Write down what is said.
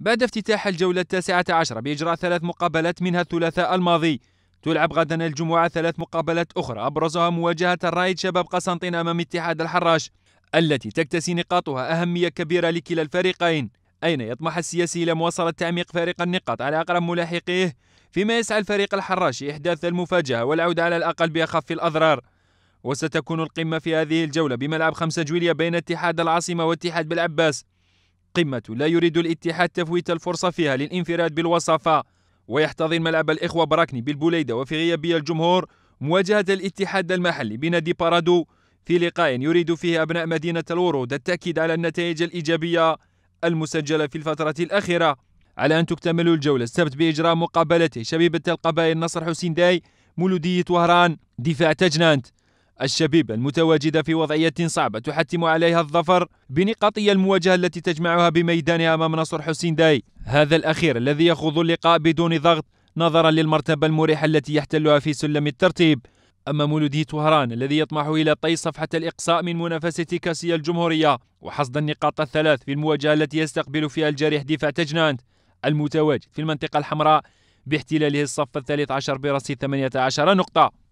بعد افتتاح الجولة التاسعة عشر بإجراء ثلاث مقابلات منها الثلاثاء الماضي تلعب غدا الجمعة ثلاث مقابلات أخرى أبرزها مواجهة الرائد شباب قسنطين أمام اتحاد الحراش التي تكتسي نقاطها أهمية كبيرة لكلا الفريقين أين يطمح السياسي إلى مواصلة تعميق فريق النقاط على أقرب ملاحقيه فيما يسعى الفريق الحراش إحداث المفاجأة والعودة على الأقل بأخف الأضرار وستكون القمة في هذه الجولة بملعب 5 جويلية بين اتحاد العاصمة واتحاد بالعباس القمة لا يريد الاتحاد تفويت الفرصة فيها للانفراد بالوصفة ويحتضن ملعب الإخوة براكني بالبوليدة وفي غيابية الجمهور مواجهة الاتحاد المحلي بنادي بارادو في لقاء يريد فيه أبناء مدينة الورود التأكيد على النتائج الإيجابية المسجلة في الفترة الأخيرة على أن تكتمل الجولة السبت بإجراء مقابلته شبيبة القبائل نصر حسين داي مولودية وهران دفاع تجنانت الشبيبة المتواجدة في وضعية صعبة تحتم عليها الظفر بنقطي المواجهة التي تجمعها بميدانها أمام نصر حسين داي هذا الأخير الذي يخوض اللقاء بدون ضغط نظرا للمرتبة المريحة التي يحتلها في سلم الترتيب أما مولودي طهران الذي يطمح إلى طي صفحة الإقصاء من منافسة كاسية الجمهورية وحصد النقاط الثلاث في المواجهة التي يستقبل فيها الجريح دفاع تجنانت المتواجد في المنطقة الحمراء باحتلاله الصف الثالث عشر برصيد 18 نقطة